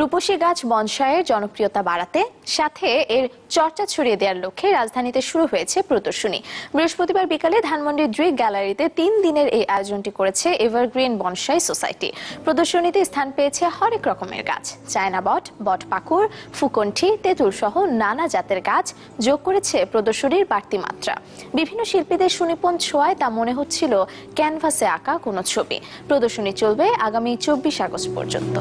রূপসী গাছ বনসায়ের জনপ্রিয়তা বাড়াতে সাথে এর চর্চা ছড়িয়ে দেওয়ার লক্ষ্যে রাজধানীতে শুরু হয়েছে প্রদর্শনী বৃহস্পতিবার বিকালে ধানমন্ডির ড্রি গ্যালারিতে তিন দিনের এই আয়োজনটি করেছে এভারগ্রিন বনসাই সোসাইটি প্রদর্শনীতে স্থান পেয়েছে হরেক রকমের গাছ চায়না বট বট পাকুর ফুকন্ঠি তেঁতুল সহ নানা জাতের গাছ যোগ করেছে প্রদর্শনীর বাড়তি মাত্রা বিভিন্ন শিল্পীদের সুনিপুণ ছোঁয়ায় তা মনে হচ্ছিল ক্যানভাসে আঁকা কোনো ছবি প্রদর্শনী চলবে আগামী চব্বিশ আগস্ট পর্যন্ত